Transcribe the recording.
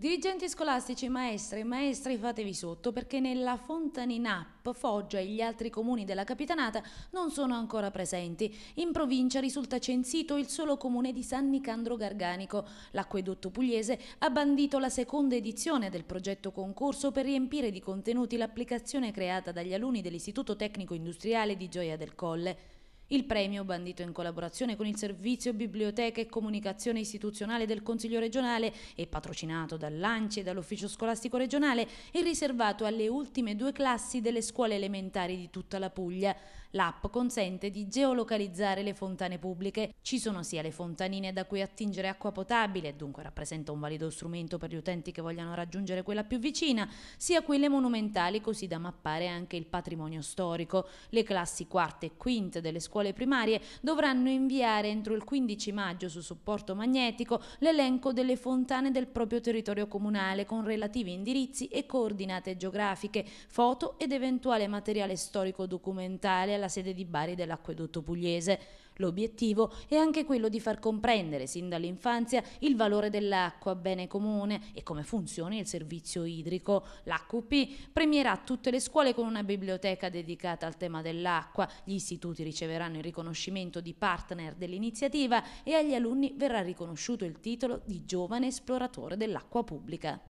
Dirigenti scolastici, maestre e maestri fatevi sotto perché nella Fontaninap, Foggia e gli altri comuni della capitanata non sono ancora presenti. In provincia risulta censito il solo comune di San Nicandro Garganico. L'acquedotto pugliese ha bandito la seconda edizione del progetto concorso per riempire di contenuti l'applicazione creata dagli alunni dell'Istituto Tecnico Industriale di Gioia del Colle. Il premio, bandito in collaborazione con il Servizio Biblioteca e Comunicazione Istituzionale del Consiglio regionale e patrocinato dall'ANCI e dall'Ufficio Scolastico regionale, è riservato alle ultime due classi delle scuole elementari di tutta la Puglia. L'app consente di geolocalizzare le fontane pubbliche. Ci sono sia le fontanine da cui attingere acqua potabile, dunque rappresenta un valido strumento per gli utenti che vogliano raggiungere quella più vicina, sia quelle monumentali così da mappare anche il patrimonio storico. Le classi quarta e quinta delle scuole scuole primarie dovranno inviare entro il 15 maggio su supporto magnetico l'elenco delle fontane del proprio territorio comunale con relativi indirizzi e coordinate geografiche, foto ed eventuale materiale storico documentale alla sede di Bari dell'acquedotto pugliese. L'obiettivo è anche quello di far comprendere sin dall'infanzia il valore dell'acqua, bene comune, e come funzioni il servizio idrico. L'AQP premierà tutte le scuole con una biblioteca dedicata al tema dell'acqua. Gli istituti riceveranno il riconoscimento di partner dell'iniziativa e agli alunni verrà riconosciuto il titolo di giovane esploratore dell'acqua pubblica.